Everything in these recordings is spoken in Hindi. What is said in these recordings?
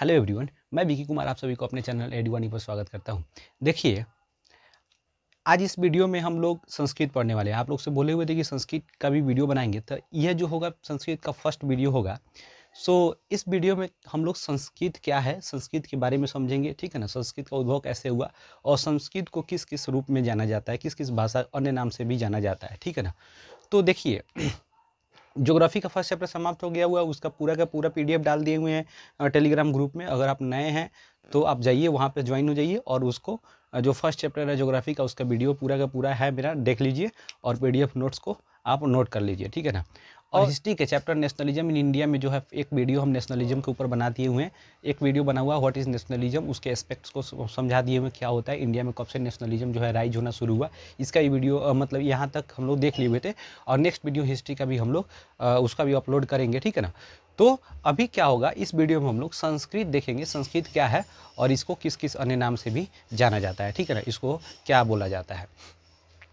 हेलो एवरीवन मैं विकी कुमार आप सभी को अपने चैनल एडवानी e पर स्वागत करता हूँ देखिए आज इस वीडियो में हम लोग संस्कृत पढ़ने वाले हैं आप लोग से बोले हुए थे कि संस्कृत का भी वीडियो बनाएंगे तो यह जो होगा संस्कृत का फर्स्ट वीडियो होगा सो so, इस वीडियो में हम लोग संस्कृत क्या है संस्कृत के बारे में समझेंगे ठीक है ना संस्कृत का उद्भव कैसे हुआ और संस्कृत को किस किस रूप में जाना जाता है किस किस भाषा अन्य नाम से भी जाना जाता है ठीक है ना तो देखिए जोग्राफी का फर्स्ट चैप्टर समाप्त हो गया हुआ है उसका पूरा का पूरा पीडीएफ डाल दिए हुए हैं टेलीग्राम ग्रुप में अगर आप नए हैं तो आप जाइए वहाँ पे ज्वाइन हो जाइए और उसको जो फर्स्ट चैप्टर है जोग्राफी का उसका वीडियो पूरा का पूरा है मेरा देख लीजिए और पीडीएफ नोट्स को आप नोट कर लीजिए ठीक है ना और हिस्ट्री के चैप्टर नेशनलिज्म इन इंडिया में जो है एक वीडियो हम नेशनलिज्म के ऊपर बना दिए हुए हैं एक वीडियो बना हुआ व्हाट इज़ नेशनलिज्म उसके एस्पेक्ट्स को समझा दिए हुए क्या होता है इंडिया में कब से नेशनलिज्म जो है राइज होना शुरू हुआ इसका ये वीडियो मतलब यहाँ तक हम लोग देख लिए हुए थे और नेक्स्ट वीडियो हिस्ट्री का भी हम लोग उसका भी अपलोड करेंगे ठीक है ना तो अभी क्या होगा इस वीडियो में हम लोग संस्कृत देखेंगे संस्कृत क्या है और इसको किस किस अन्य नाम से भी जाना जाता है ठीक है ना इसको क्या बोला जाता है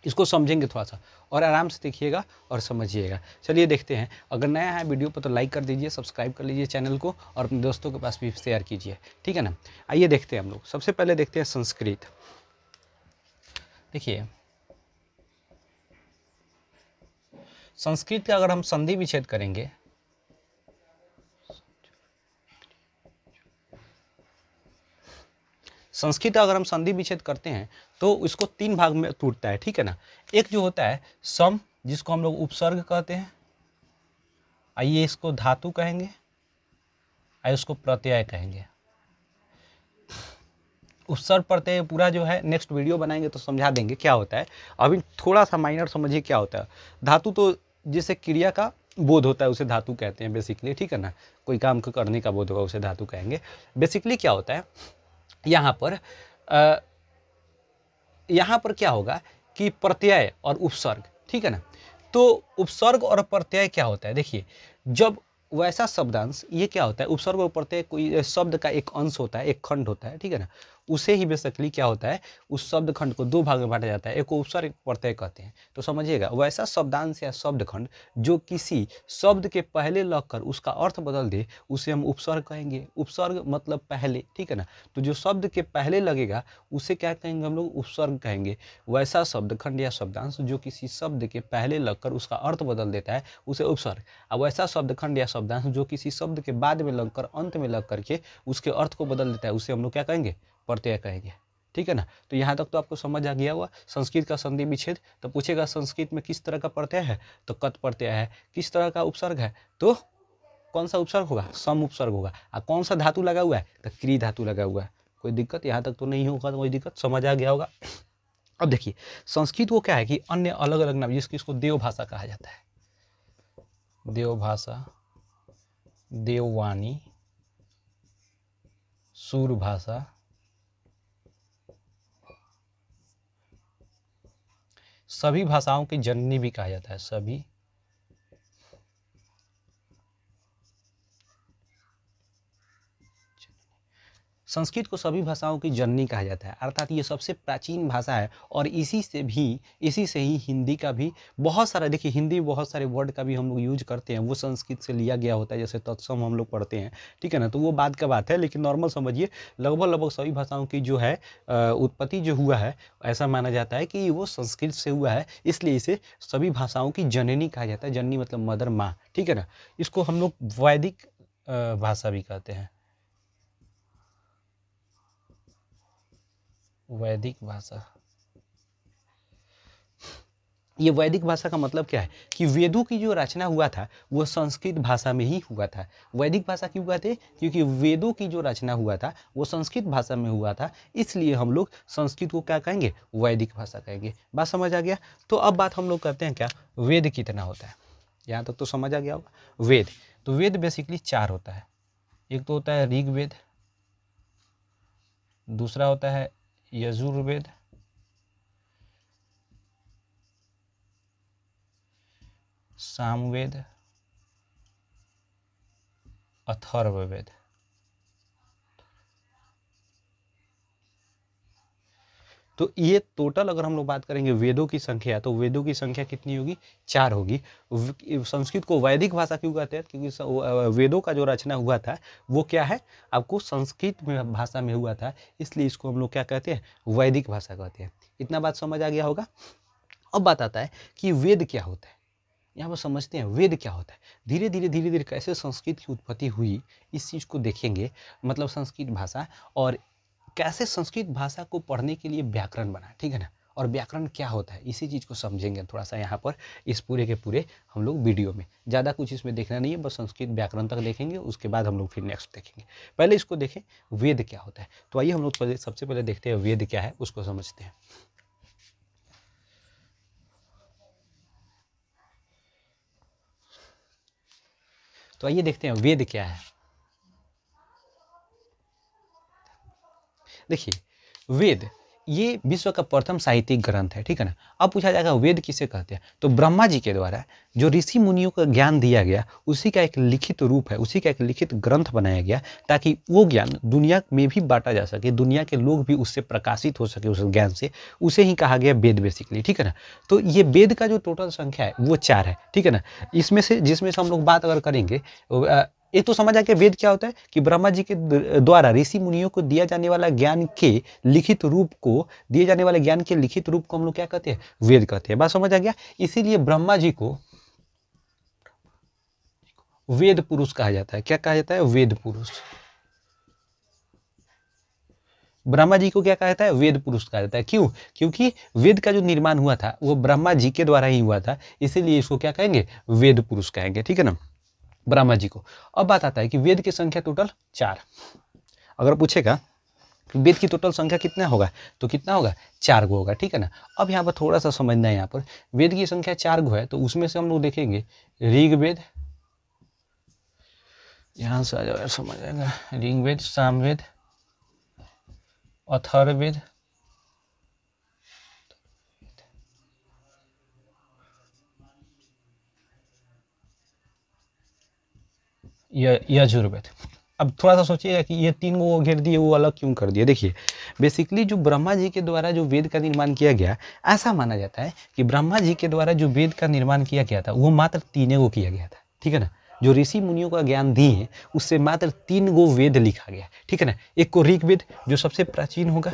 इसको समझेंगे थोड़ा सा और आराम से देखिएगा और समझिएगा चलिए देखते हैं अगर नया है वीडियो पर तो लाइक कर दीजिए सब्सक्राइब कर लीजिए चैनल को और अपने दोस्तों के पास भी शेयर कीजिए ठीक है ना आइए देखते हैं हम लोग सबसे पहले देखते हैं संस्कृत देखिए संस्कृत का अगर हम संधि विच्छेद करेंगे संस्कृत अगर हम संधि विच्छेद करते हैं तो इसको तीन भाग में टूटता है ठीक है ना एक जो होता है सम जिसको हम लोग उपसर्ग कहते हैं आइए इसको धातु कहेंगे आइए उसको प्रत्यय कहेंगे उपसर्ग प्रत्यय पूरा जो है नेक्स्ट वीडियो बनाएंगे तो समझा देंगे क्या होता है अभी थोड़ा सा माइनर समझिए क्या होता है धातु तो जिसे क्रिया का बोध होता है उसे धातु कहते हैं बेसिकली ठीक है ना कोई काम करने का बोध होगा उसे धातु कहेंगे बेसिकली क्या होता है यहाँ पर आ, यहाँ पर क्या होगा कि प्रत्यय और उपसर्ग ठीक है ना तो उपसर्ग और प्रत्यय क्या होता है देखिए जब वैसा शब्दांश ये क्या होता है उपसर्ग और प्रत्यय कोई शब्द का एक अंश होता है एक खंड होता है ठीक है ना उसे ही बेसिकली क्या होता है उस शब्द खंड को दो भाग में बांटा जाता है एक को उपसर्ग प्रत्यय कहते हैं तो समझिएगा वैसा शब्दांश या शब्द खंड जो किसी शब्द के पहले लगकर उसका अर्थ बदल दे उसे हम उपसर्ग कहेंगे उपसर्ग मतलब पहले ठीक है ना तो जो शब्द के पहले लगेगा उसे क्या कहेंगे हम लोग उपसर्ग कहेंगे वैसा शब्द खंड या शब्दांश जो किसी शब्द के पहले लगकर उसका अर्थ बदल देता है उसे उपसर्ग और वैसा शब्द खंड या शब्दांश जो किसी शब्द के बाद में लगकर अंत में लग करके उसके अर्थ को बदल देता है उसे हम लोग क्या कहेंगे प्रत्यय कहेंगे ठीक है ना तो यहाँ तक तो आपको समझ आ गया हुआ संस्कृत का संधि विच्छेद तो पूछेगा संस्कृत में किस तरह का प्रत्यय है तो कत प्रत्यय है किस तरह का उपसर्ग है तो कौन सा उपसर्ग होगा सम उपसर्ग होगा और कौन सा धातु लगा हुआ है तो क्री धातु लगा हुआ है कोई दिक्कत यहाँ तक तो नहीं होगा तो कोई दिक्कत समझ आ गया होगा अब देखिए संस्कृत को क्या है कि अन्य अलग अलग नाम जिसकी इसको देवभाषा कहा जाता है देवभाषा देववाणी सूर भाषा सभी भाषाओं की जननी भी कहा जाता है सभी संस्कृत को सभी भाषाओं की जननी कहा जाता है अर्थात ये सबसे प्राचीन भाषा है और इसी से भी इसी से ही हिंदी का भी बहुत सारा देखिए हिंदी बहुत सारे वर्ड का भी हम लोग यूज करते हैं वो संस्कृत से लिया गया होता है जैसे तत्सम हम लोग पढ़ते हैं ठीक है ना तो वो बात का बात है लेकिन नॉर्मल समझिए लगभग लगभग सभी भाषाओं की जो है उत्पत्ति जो हुआ है ऐसा माना जाता है कि वो संस्कृत से हुआ है इसलिए इसे सभी भाषाओं की जननी कहा जाता है जननी मतलब मदर माँ ठीक है ना इसको हम लोग वैदिक भाषा भी कहते हैं वैदिक भाषा ये वैदिक भाषा का मतलब क्या है कि वेदों की जो रचना हुआ था वो संस्कृत भाषा में ही हुआ था वैदिक भाषा क्यों कहते क्योंकि वेदों की जो रचना हुआ था वो संस्कृत भाषा में हुआ था इसलिए हम लोग संस्कृत को क्या कहेंगे वैदिक भाषा कहेंगे बात समझ आ गया तो अब बात हम लोग करते हैं क्या वेद कितना होता है यहाँ तक तो समझ आ गया होगा वेद तो वेद बेसिकली चार होता है एक तो होता है ऋग्वेद दूसरा होता है يزور بيته सामवेद अथर्ववेद तो ये टोटल अगर हम लोग बात करेंगे वेदों की संख्या तो वेदों की संख्या कितनी होगी चार होगी संस्कृत को वैदिक भाषा क्यों कहते हैं क्योंकि वेदों का जो रचना हुआ था वो क्या है आपको संस्कृत में भाषा में हुआ था इसलिए इसको हम लोग क्या कहते हैं वैदिक भाषा कहते हैं इतना बात समझ आ गया होगा अब बात आता है कि वेद क्या होता है यहाँ पर समझते हैं वेद क्या होता है धीरे धीरे धीरे धीरे कैसे संस्कृत की उत्पत्ति हुई इस चीज़ को देखेंगे मतलब संस्कृत भाषा और कैसे संस्कृत भाषा को पढ़ने के लिए व्याकरण बना ठीक है ना और व्याकरण क्या होता है इसी चीज़ को समझेंगे थोड़ा सा यहाँ पर इस पूरे के पूरे हम लोग वीडियो में ज़्यादा कुछ इसमें देखना नहीं है बस संस्कृत व्याकरण तक देखेंगे उसके बाद हम लोग फिर नेक्स्ट देखेंगे पहले इसको देखें वेद क्या होता है तो आइए हम लोग पहले सबसे पहले देखते हैं वेद क्या है उसको समझते हैं तो आइए देखते हैं वेद क्या है देखिए वेद ये विश्व का प्रथम साहित्यिक ग्रंथ है ठीक है ना अब पूछा जाएगा वेद किसे कहते हैं तो ब्रह्मा जी के द्वारा जो ऋषि मुनियों का ज्ञान दिया गया उसी का एक लिखित रूप है उसी का एक लिखित ग्रंथ बनाया गया ताकि वो ज्ञान दुनिया में भी बांटा जा सके दुनिया के लोग भी उससे प्रकाशित हो सके उस ज्ञान से उसे ही कहा गया वेद बेसिकली ठीक है ना तो ये वेद का जो टोटल संख्या है वो चार है ठीक है ना इसमें से जिसमें से हम लोग बात अगर करेंगे ये तो समझ आ गया वेद क्या होता है कि ब्रह्मा जी के द्वारा ऋषि मुनियों को दिया जाने वाला ज्ञान के लिखित रूप को दिए जाने वाले ज्ञान के लिखित रूप को हम लोग क्या कहते हैं वेद कहते हैं बात समझ आ गया इसीलिए ब्रह्मा जी को वेद पुरुष कहा जाता है क्या कहा जाता है वेद पुरुष ब्रह्मा जी को क्या कहा जाता है वेद पुरुष कहा जाता है क्यों क्योंकि वेद का जो निर्माण हुआ था वो ब्रह्मा जी के द्वारा ही हुआ था इसीलिए इसको क्या कहेंगे वेद पुरुष कहेंगे ठीक है ना ब्रह्मा जी को अब बात आता है कि वेद की संख्या टोटल चार अगर पूछेगा वेद की टोटल संख्या कितना होगा तो कितना होगा चार गो होगा ठीक है ना अब यहाँ पर थोड़ा सा समझना है यहाँ पर वेद की संख्या चार गो है तो उसमें से हम लोग देखेंगे ऋग्वेद यहाँ से आ जाओ यार समझ आएगा ऋग्वेद सामवेद अथर्वेद यजुर्वेद अब थोड़ा सा सोचिएगा कि ये तीन को घेर दिए वो अलग क्यों कर दिए देखिए बेसिकली जो ब्रह्मा जी के द्वारा जो वेद का निर्माण किया गया ऐसा माना जाता है कि ब्रह्मा जी के द्वारा जो वेद का निर्माण किया गया था वो मात्र तीन को किया गया था ठीक है ना जो ऋषि मुनियों का ज्ञान दिए उससे मात्र तीन गो वेद लिखा गया ठीक है ना एक को ऋग्वेद जो सबसे प्राचीन होगा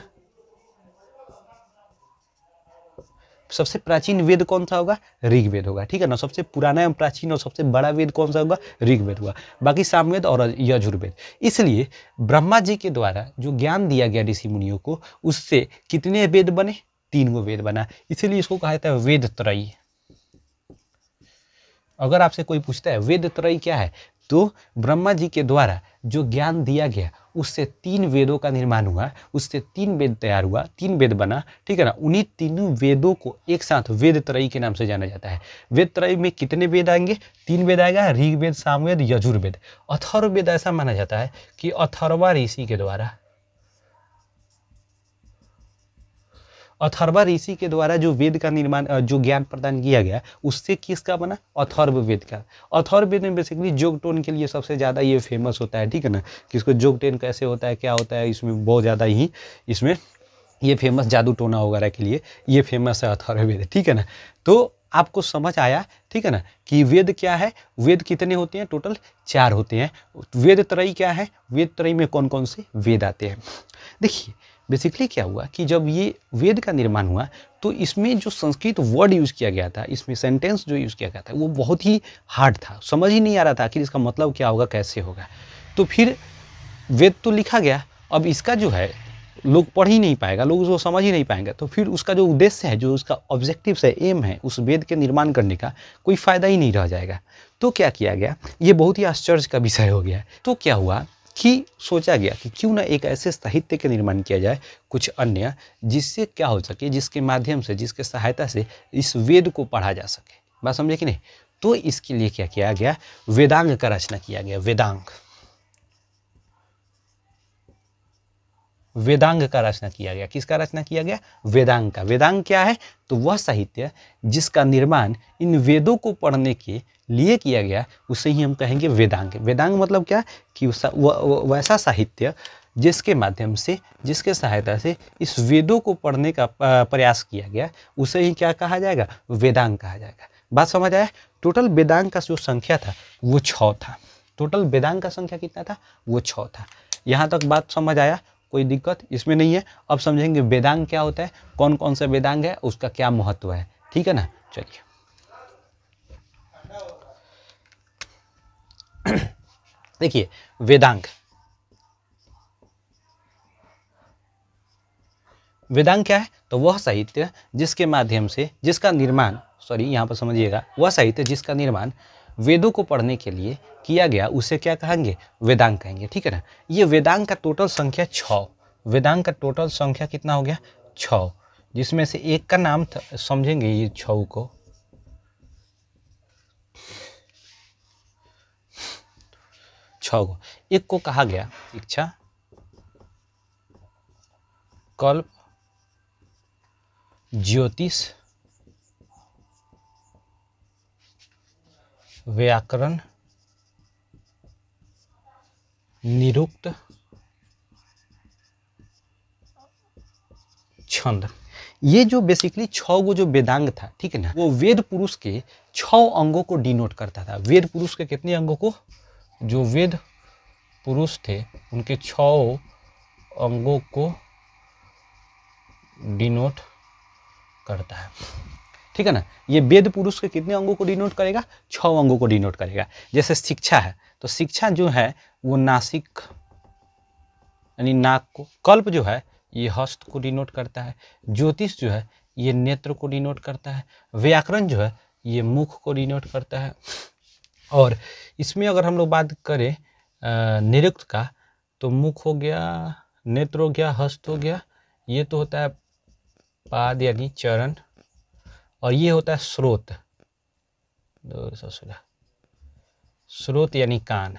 सबसे प्राचीन वेद कौन सा होगा ऋग्वेद होगा ठीक है ना सबसे पुराना एवं प्राचीन और सबसे बड़ा वेद कौन सा होगा ऋग्वेद होगा बाकी सामवेद और यजुर्वेद इसलिए ब्रह्मा जी के द्वारा जो ज्ञान दिया गया ऋषि मुनियों को उससे कितने वेद बने तीन गो वेद बना इसीलिए इसको कहा जाता है वेद त्रयी अगर आपसे कोई पूछता है वेद त्रयी क्या है तो ब्रह्मा जी के द्वारा जो ज्ञान दिया गया उससे तीन वेदों का निर्माण हुआ उससे तीन वेद तैयार हुआ तीन वेद बना ठीक है ना उन्हीं तीनों वेदों को एक साथ वेद त्रयी के नाम से जाना जाता है वेद त्रयी में कितने वेद आएंगे तीन वेद आएगा ऋग्वेद सामवेद यजुर्वेद अथर्ववेद ऐसा माना जाता है कि अथर्वा ऋषि के द्वारा अथर्वा ऋषि के द्वारा जो वेद का निर्माण जो ज्ञान प्रदान किया गया उससे किसका बना अथर्व वेद का अथर्व वेद में बेसिकली जोग टोन के लिए सबसे ज़्यादा ये फेमस होता है ठीक है ना किसको जोग टेन कैसे होता है क्या होता है इसमें बहुत ज़्यादा ही इसमें ये फेमस जादू टोना वगैरह के लिए ये फेमस है वेद ठीक है ना तो आपको समझ आया ठीक है ना कि वेद क्या है वेद कितने होते हैं टोटल चार होते हैं वेद त्रय क्या है वेद त्रय में कौन कौन से वेद आते हैं देखिए बेसिकली क्या हुआ कि जब ये वेद का निर्माण हुआ तो इसमें जो संस्कृत वर्ड यूज़ किया गया था इसमें सेंटेंस जो यूज़ किया गया था वो बहुत ही हार्ड था समझ ही नहीं आ रहा था कि इसका मतलब क्या होगा कैसे होगा तो फिर वेद तो लिखा गया अब इसका जो है लोग पढ़ ही नहीं पाएगा लोग उसको समझ ही नहीं पाएंगे तो फिर उसका जो उद्देश्य है जो उसका ऑब्जेक्टिव है एम है उस वेद के निर्माण करने का कोई फ़ायदा ही नहीं रह जाएगा तो क्या किया गया ये बहुत ही आश्चर्य का विषय हो गया तो क्या हुआ कि सोचा गया कि क्यों ना एक ऐसे साहित्य का निर्माण किया जाए कुछ अन्य जिससे क्या हो सके जिसके माध्यम से जिसके सहायता से इस वेद को पढ़ा जा सके बात समझे कि नहीं तो इसके लिए क्या किया गया वेदांग का रचना किया गया वेदांग वेदांग का रचना किया गया किसका रचना किया गया वेदांग का वेदांग क्या है तो वह साहित्य जिसका निर्माण इन वेदों को पढ़ने के लिए किया गया उसे ही हम कहेंगे वेदांग वेदांग मतलब क्या कि वैसा साहित्य जिसके माध्यम से जिसके सहायता से इस वेदों को पढ़ने का प्रयास किया गया उसे ही क्या कहा जाएगा वेदांग कहा जाएगा बात समझ आया टोटल वेदांग का जो संख्या था वो छ था टोटल वेदांग का संख्या कितना था वो छ था यहाँ तक बात समझ आया कोई दिक्कत इसमें नहीं है अब समझेंगे वेदांग क्या होता है कौन कौन सा वेदांग है उसका क्या महत्व है ठीक है ना चलिए देखिए वेदांग वेदांग क्या है तो वह साहित्य जिसके माध्यम से जिसका निर्माण सॉरी यहां पर समझिएगा वह साहित्य जिसका निर्माण वेदों को पढ़ने के लिए किया गया उसे क्या कहेंगे वेदांग कहेंगे ठीक है ना ये वेदांग का टोटल संख्या छ वेदांग का टोटल संख्या कितना हो गया छ जिसमें से एक का नाम समझेंगे ये छ को छ को एक को कहा गया शिक्षा कल्प ज्योतिष व्याकरण निरुक्त छंद ये जो बेसिकली छ गो जो वेदांग था ठीक है ना वो वेद पुरुष के छ अंगों को डिनोट करता था वेद पुरुष के कितने अंगों को जो वेद पुरुष थे उनके छ अंगों को डिनोट करता है ठीक है ना ये वेद पुरुष के कितने अंगों को डिनोट करेगा छ अंगों को डिनोट करेगा जैसे शिक्षा है तो शिक्षा जो है वो नासिक यानी नाक को कल्प जो है ये हस्त को डिनोट करता है ज्योतिष जो है ये नेत्र को डिनोट करता है व्याकरण जो है ये मुख को डिनोट करता है और इसमें अगर हम लोग बात करें निरुक्त का तो मुख हो गया नेत्र हो गया हस्त हो गया ये तो होता है पाद यानी चरण और ये होता है स्रोत दो सौ सोलह स्रोत यानी कान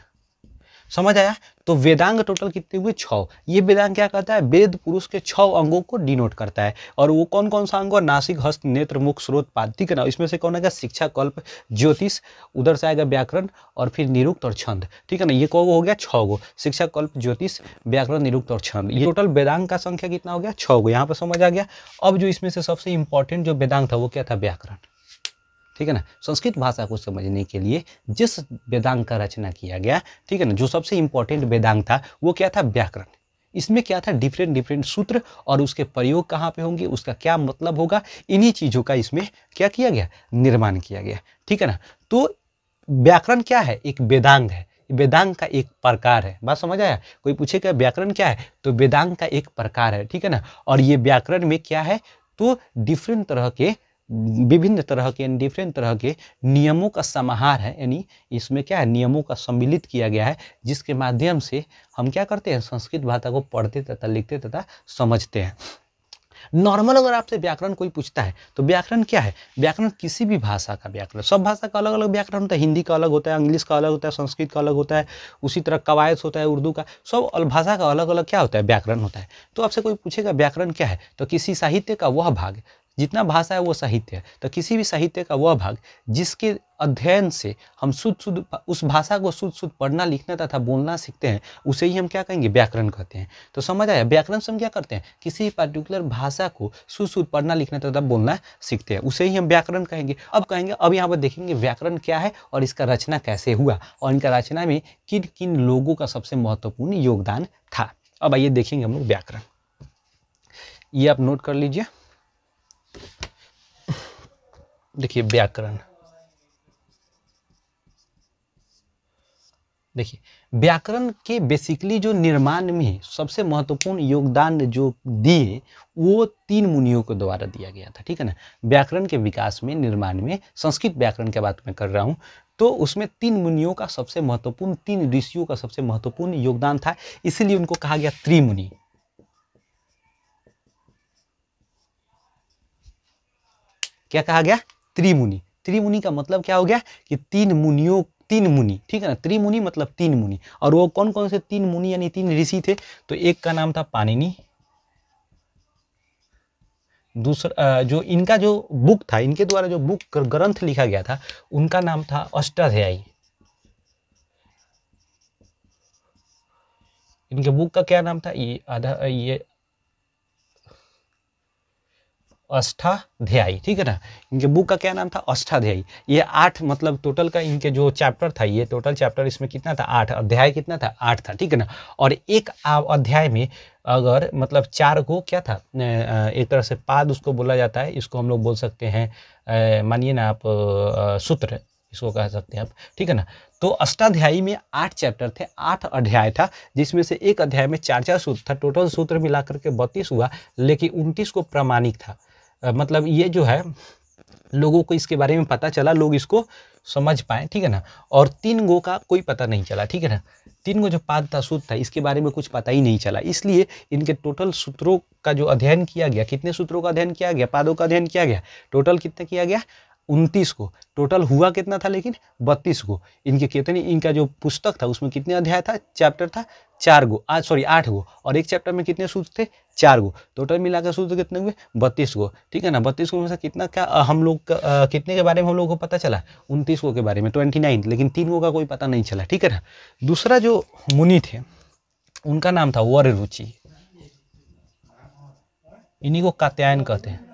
समझ आया तो वेदांग टोटल कितने हुए छ ये वेदांग क्या कहता है वेद पुरुष के छ अंगों को डिनोट करता है और वो कौन कौन सा अंग नासिक हस्त नेत्र मुख स्रोत पाद्धिक ना इसमें से कौन आएगा शिक्षा कल्प ज्योतिष उधर से आएगा व्याकरण और फिर निरुक्त और छंद ठीक है ना ये कौ हो गया छ गो शिक्षा कल्प ज्योतिष व्याकरण निरुक्त और छंद ये टोटल वेदांग का संख्या कितना हो गया छ गो यहाँ पर समझ आ गया अब जो इसमें से सबसे इंपॉर्टेंट जो वेदांग था वो क्या था व्याकरण ठीक है ना संस्कृत भाषा को समझने के लिए जिस वेदांग का रचना किया गया ठीक है ना जो सबसे इंपॉर्टेंट वेदांग था वो क्या था व्याकरण इसमें क्या था डिफरेंट डिफरेंट सूत्र और उसके प्रयोग कहाँ पे होंगे उसका क्या मतलब होगा इन्हीं चीज़ों का इसमें क्या किया गया निर्माण किया गया ठीक है ना तो व्याकरण क्या है एक वेदांग है वेदांग का एक प्रकार है बात समझ आया कोई पूछेगा व्याकरण क्या है तो वेदांग का एक प्रकार है ठीक है ना और ये व्याकरण में क्या है तो डिफरेंट तरह के विभिन्न तरह के यानी डिफरेंट तरह के नियमों का समाहार है यानी इसमें क्या है नियमों का सम्मिलित किया गया है जिसके माध्यम से हम क्या करते हैं संस्कृत भाषा को पढ़ते तथा लिखते तथा समझते हैं नॉर्मल अगर आपसे व्याकरण कोई पूछता है तो व्याकरण क्या है व्याकरण किसी भी भाषा का व्याकरण सब भाषा का अलग अलग व्याकरण होता है हिंदी का अलग होता है इंग्लिश का अलग होता है संस्कृत का अलग होता है उसी तरह कवायद होता है उर्दू का सब भाषा का अलग अलग क्या होता है व्याकरण होता है तो आपसे कोई पूछेगा व्याकरण क्या है तो किसी साहित्य का वह भाग जितना भाषा है वो साहित्य है तो किसी भी साहित्य का वह भाग जिसके अध्ययन से हम शुद्ध शुद्ध उस भाषा को शुद्ध शुद्ध पढ़ना लिखना तथा बोलना सीखते हैं उसे ही हम क्या कहेंगे व्याकरण कहते हैं तो समझ आया व्याकरण से हम क्या करते हैं किसी भी पर्टिकुलर भाषा को शुद्ध शुद्ध पढ़ना लिखना तथा बोलना सीखते हैं उसे ही हम व्याकरण कहेंगे अब कहेंगे अब यहाँ पर देखेंगे व्याकरण क्या है और इसका रचना कैसे हुआ और इनका रचना में किन किन लोगों का सबसे महत्वपूर्ण योगदान था अब आइए देखेंगे हम लोग व्याकरण ये आप नोट कर लीजिए देखिए व्याकरण देखिए व्याकरण के बेसिकली जो निर्माण में सबसे महत्वपूर्ण योगदान जो दिए वो तीन मुनियों के द्वारा दिया गया था ठीक है ना व्याकरण के विकास में निर्माण में संस्कृत व्याकरण के बात मैं कर रहा हूँ तो उसमें तीन मुनियों का सबसे महत्वपूर्ण तीन ऋषियों का सबसे महत्वपूर्ण योगदान था इसीलिए उनको कहा गया त्रिमुनि क्या कहा गया त्रिमुनि त्रिमुनि का मतलब क्या हो गया कि तीन मुनियों तीन मुनि ठीक है ना त्रिमुनि मतलब तीन मुनि और वो कौन कौन से तीन मुनि यानी तीन ऋषि थे तो एक का नाम था पानिनी दूसरा जो इनका जो बुक था इनके द्वारा जो बुक ग्रंथ लिखा गया था उनका नाम था अष्टाध्यायी इनके बुक का क्या नाम था ये आधा ये अष्टाध्यायी ठीक है ना इनके बुक का क्या नाम था अष्टाध्यायी ये आठ मतलब टोटल का इनके जो चैप्टर था ये टोटल चैप्टर इसमें कितना था आठ अध्याय कितना था आठ था ठीक है ना और एक अध्याय में अगर मतलब चार को क्या था एक तरह से पाद उसको बोला जाता है इसको हम लोग बोल सकते हैं मानिए ना आप सूत्र इसको कह सकते हैं आप ठीक है ना तो अष्टाध्यायी में आठ चैप्टर थे आठ अध्याय था जिसमें से एक अध्याय में चार चार सूत्र था टोटल सूत्र मिलाकर के बत्तीस हुआ लेकिन उनतीस को प्रमाणिक था मतलब ये जो है लोगों को इसके बारे में पता चला लोग इसको समझ पाए ठीक है ना और तीन गो का कोई पता नहीं चला ठीक है ना तीन गो जो पाद था सूत्र था इसके बारे में कुछ पता ही नहीं चला इसलिए इनके टोटल सूत्रों का जो अध्ययन किया गया कितने सूत्रों का अध्ययन किया गया पादों का अध्ययन किया गया टोटल कितना किया गया उनतीस को टोटल हुआ कितना था लेकिन बत्तीस को इनके कितने इनका जो पुस्तक था उसमें कितने अध्याय था चैप्टर था चार गो आज सॉरी आठ गो और एक चैप्टर में कितने सूत्र थे चार गो टोटल मिलाकर सूत्र कितने हुए बत्तीस गो ठीक है ना बत्तीस गो में से कितना क्या हम लोग कितने के बारे में हम लोगों को पता चला उनतीस गो के बारे में ट्वेंटी नाइन लेकिन तीन गो का कोई पता नहीं चला ठीक है ना दूसरा जो मुनि थे उनका नाम था वर रुचि इन्हीं को कात्यायन कहते हैं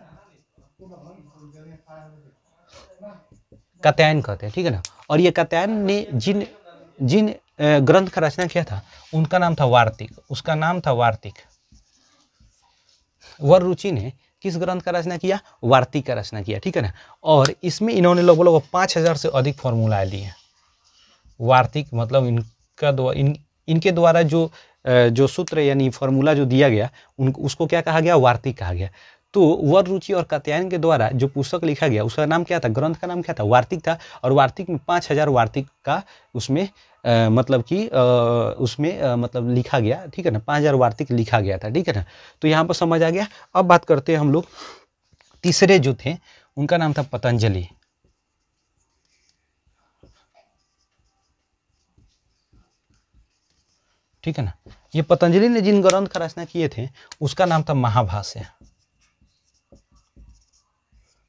कत्यायन कहते हैं ठीक है ना और ये कत्यायन ने जिन जिन ग्रंथ का रचना किया था उनका नाम था वार्तिक उसका नाम था वार्तिक वर रुचि ने किस ग्रंथ का रचना किया वार्तिक का रचना किया ठीक है ना और इसमें इन्होंने लोग बोलो पाँच हज़ार से अधिक फॉर्मूला है वार्तिक मतलब इनका द्वारा इन इनके द्वारा जो जो सूत्र यानी फॉर्मूला जो दिया गया उन उसको क्या कहा गया वार्तिक कहा गया तो वर रुचि और कात्यायन के द्वारा जो पुस्तक लिखा गया उसका नाम क्या था ग्रंथ का नाम क्या था वार्तिक था और वार्तिक में पाँच हजार वार्तिक का उसमें आ, मतलब कि उसमें आ, मतलब लिखा गया ठीक है ना पाँच हजार वार्तिक लिखा गया था ठीक है ना तो यहाँ पर समझ आ गया अब बात करते हैं हम लोग तीसरे जो थे उनका नाम था पतंजलि ठीक है ना ये पतंजलि ने जिन ग्रंथ का रचना किए थे उसका नाम था महाभाष्य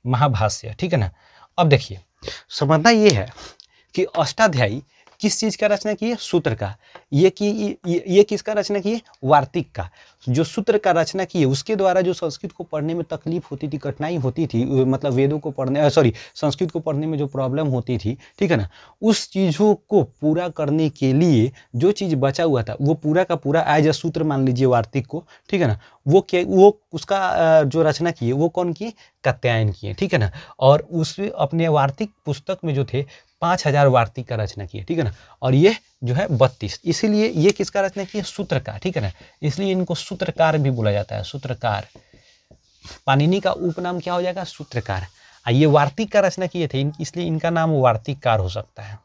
महाभाष्य ठीक है ना अब देखिए समझना ये है कि अष्टाध्यायी किस चीज़ का रचना की है सूत्र का ये कि ये, ये किसका रचना की है वार्तिक का जो सूत्र का रचना की है उसके द्वारा जो संस्कृत को पढ़ने में तकलीफ होती थी कठिनाई होती थी मतलब वेदों को पढ़ने सॉरी संस्कृत को पढ़ने में जो प्रॉब्लम होती थी ठीक है ना उस चीज़ों को पूरा करने के लिए जो चीज़ बचा हुआ था वो पूरा का पूरा एज अ सूत्र मान लीजिए वार्तिक को ठीक है ना वो क्या वो उसका जो रचना किए वो कौन किए कत्यायन किए ठीक है ना और उस अपने वार्तिक पुस्तक में जो थे पाँच हजार वार्तिक का रचना किया ठीक है ना और ये जो है बत्तीस इसीलिए ये किसका रचना किया सूत्रकार ठीक है ना इसलिए इनको सूत्रकार भी बोला जाता है सूत्रकार पानिनी का उपनाम क्या हो जाएगा सूत्रकार ये वार्तिक का रचना किए थे इसलिए इनका नाम वार्तिककार हो सकता है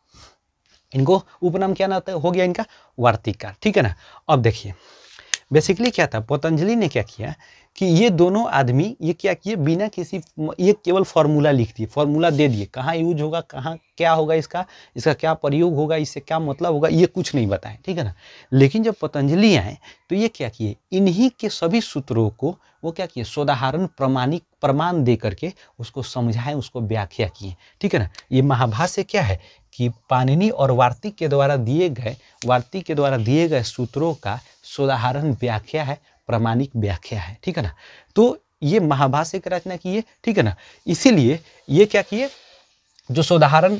इनको उपनाम क्या नाम हो गया इनका वार्तिककार ठीक है ना अब देखिए बेसिकली क्या था पतंजलि ने क्या किया कि ये दोनों आदमी ये क्या किए बिना किसी ये केवल फॉर्मूला लिख दिए फॉर्मूला दे दिए कहाँ यूज होगा कहाँ क्या होगा इसका इसका क्या प्रयोग होगा इससे क्या मतलब होगा ये कुछ नहीं बताएं ठीक है ना लेकिन जब पतंजलि आए तो ये क्या किए इन्हीं के सभी सूत्रों को वो क्या किए सोदाहरण प्रमाणिक प्रमाण दे करके उसको समझाएं उसको व्याख्या किए ठीक है ना ये महाभाष्य क्या है कि पाणिनी और वार्तिक के द्वारा दिए गए वार्तिक के द्वारा दिए गए सूत्रों का सुधारण व्याख्या है प्रमाणिक व्याख्या है ठीक है ना तो ये महाभाष्य की रचना की है ठीक है ना इसीलिए ये क्या किए जो सुधारण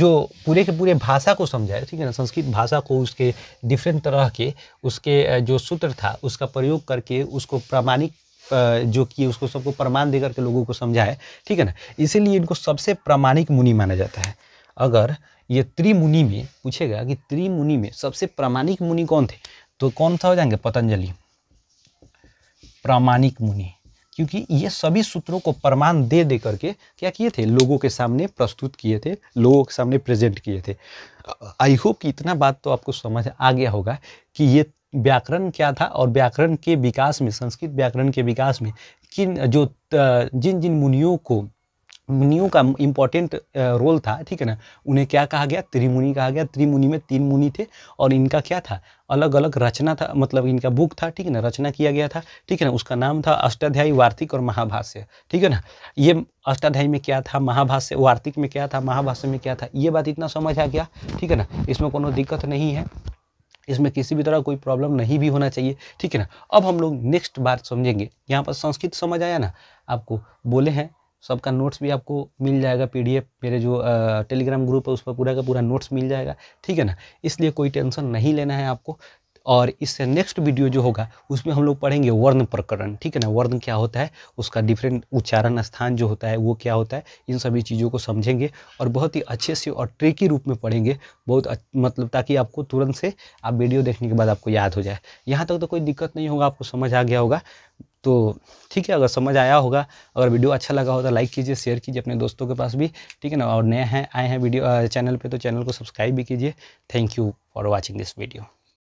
जो पूरे के पूरे भाषा को समझाए ठीक है ना संस्कृत भाषा को उसके डिफरेंट तरह के उसके जो सूत्र था उसका प्रयोग करके उसको प्रमाणिक जो कि उसको सबको प्रमाण देकर के लोगों को समझाए ठीक है ना इसीलिए इनको सबसे प्रमाणिक मुनि माना जाता है अगर ये त्रिमुनि में पूछेगा कि त्रिमुनि में सबसे प्रामाणिक मुनि कौन थे तो कौन सा हो जाएंगे पतंजलि प्रामाणिक मुनि क्योंकि ये सभी सूत्रों को प्रमाण दे दे करके क्या किए थे लोगों के सामने प्रस्तुत किए थे लोगों के सामने प्रेजेंट किए थे आई होप कि इतना बात तो आपको समझ आ गया होगा कि ये व्याकरण क्या था और व्याकरण के विकास में संस्कृत व्याकरण के विकास में किन जो जिन जिन मुनियों को मुनियों का इम्पोर्टेंट रोल था ठीक है ना उन्हें क्या कहा गया त्रिमुनि कहा गया त्रिमुनि में तीन मुनि थे और इनका क्या था अलग अलग रचना था मतलब इनका बुक था ठीक है ना रचना किया गया था ठीक है ना उसका नाम था अष्टाध्यायी वार्तिक और महाभाष्य ठीक है ना ये अष्टाध्यायी में क्या था महाभाष्य वार्तिक में क्या था महाभाष्य में क्या था ये बात इतना समझ आ गया ठीक है ना इसमें कोई दिक्कत नहीं है इसमें किसी भी तरह कोई प्रॉब्लम नहीं भी होना चाहिए ठीक है ना अब हम लोग नेक्स्ट बार समझेंगे यहाँ पर संस्कृत समझ आया ना आपको बोले हैं सबका नोट्स भी आपको मिल जाएगा पीडीएफ मेरे जो टेलीग्राम ग्रुप है उस पर पूरा का पूरा नोट्स मिल जाएगा ठीक है ना इसलिए कोई टेंशन नहीं लेना है आपको और इससे नेक्स्ट वीडियो जो होगा उसमें हम लोग पढ़ेंगे वर्ण प्रकरण ठीक है ना वर्ण क्या होता है उसका डिफरेंट उच्चारण स्थान जो होता है वो क्या होता है इन सभी चीज़ों को समझेंगे और बहुत ही अच्छे से और ट्रिकी रूप में पढ़ेंगे बहुत मतलब ताकि आपको तुरंत से आप वीडियो देखने के बाद आपको याद हो जाए यहाँ तक तो कोई दिक्कत नहीं होगा आपको समझ आ गया होगा तो ठीक है अगर समझ आया होगा अगर वीडियो अच्छा लगा हो तो लाइक कीजिए शेयर कीजिए अपने दोस्तों के पास भी ठीक है ना और नए हैं आए हैं वीडियो चैनल पे तो चैनल को सब्सक्राइब भी कीजिए thank you for watching this video